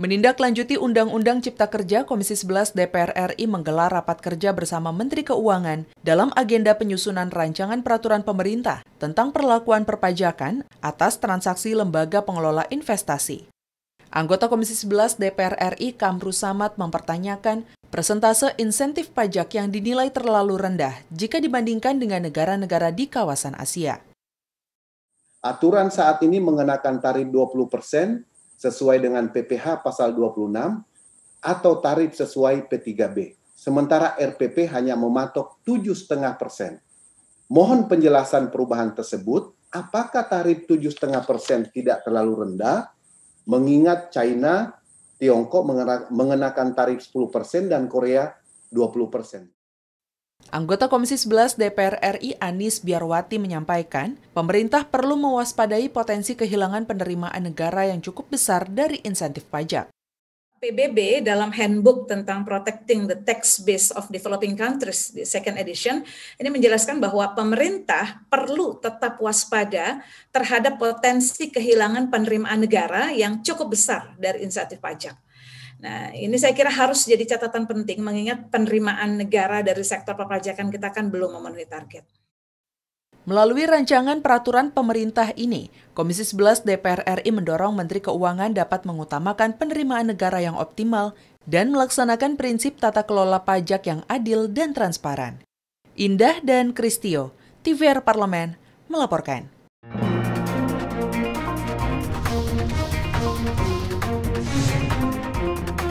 Menindaklanjuti Undang-Undang Cipta Kerja, Komisi 11 DPR RI menggelar rapat kerja bersama Menteri Keuangan dalam agenda penyusunan rancangan peraturan pemerintah tentang perlakuan perpajakan atas transaksi lembaga pengelola investasi. Anggota Komisi 11 DPR RI Kamru Samad mempertanyakan persentase insentif pajak yang dinilai terlalu rendah jika dibandingkan dengan negara-negara di kawasan Asia. Aturan saat ini mengenakan tarif 20 persen sesuai dengan PPH pasal 26 atau tarif sesuai P3B. Sementara RPP hanya mematok 7,5 persen. Mohon penjelasan perubahan tersebut, apakah tarif 7,5 persen tidak terlalu rendah, mengingat China, Tiongkok mengenakan tarif 10 persen dan Korea 20 persen. Anggota Komisi 11 DPR RI Anis Biarwati menyampaikan, pemerintah perlu mewaspadai potensi kehilangan penerimaan negara yang cukup besar dari insentif pajak. PBB dalam handbook tentang protecting the tax base of developing countries di second edition ini menjelaskan bahwa pemerintah perlu tetap waspada terhadap potensi kehilangan penerimaan negara yang cukup besar dari insentif pajak. Nah, ini saya kira harus jadi catatan penting mengingat penerimaan negara dari sektor perpajakan kita kan belum memenuhi target. Melalui rancangan peraturan pemerintah ini, Komisi 11 DPR RI mendorong Menteri Keuangan dapat mengutamakan penerimaan negara yang optimal dan melaksanakan prinsip tata kelola pajak yang adil dan transparan. Indah dan Kristio, TVR Parlemen, melaporkan. Música